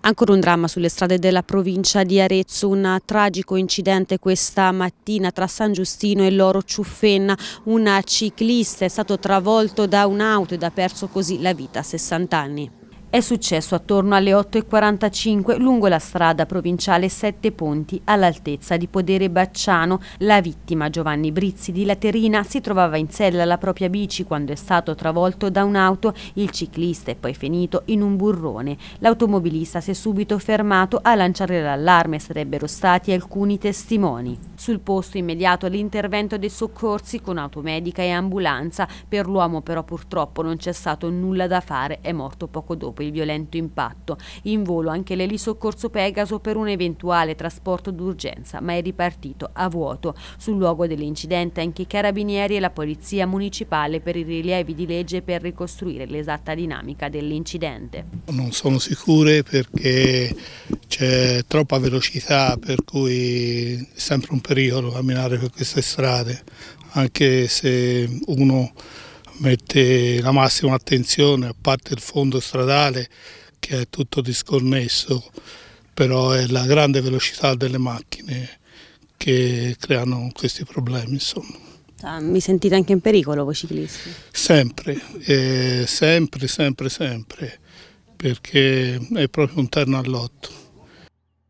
Ancora un dramma sulle strade della provincia di Arezzo, un tragico incidente questa mattina tra San Giustino e Loro Ciuffenna. Un ciclista è stato travolto da un'auto ed ha perso così la vita a 60 anni. È successo attorno alle 8.45 lungo la strada provinciale Sette Ponti all'altezza di Podere Bacciano. La vittima Giovanni Brizzi di Laterina si trovava in sella alla propria bici quando è stato travolto da un'auto. Il ciclista è poi finito in un burrone. L'automobilista si è subito fermato a lanciare l'allarme, sarebbero stati alcuni testimoni. Sul posto immediato l'intervento dei soccorsi con automedica e ambulanza. Per l'uomo però purtroppo non c'è stato nulla da fare, è morto poco dopo il violento impatto. In volo anche l'elisoccorso Pegaso per un eventuale trasporto d'urgenza, ma è ripartito a vuoto. Sul luogo dell'incidente anche i carabinieri e la polizia municipale per i rilievi di legge per ricostruire l'esatta dinamica dell'incidente. Non sono sicure perché c'è troppa velocità per cui è sempre un pericolo camminare per queste strade, anche se uno mette la massima attenzione, a parte il fondo stradale che è tutto disconnesso, però è la grande velocità delle macchine che creano questi problemi. Insomma. Ah, mi sentite anche in pericolo voi ciclisti? Sempre, eh, sempre, sempre, sempre, perché è proprio un terno all'otto.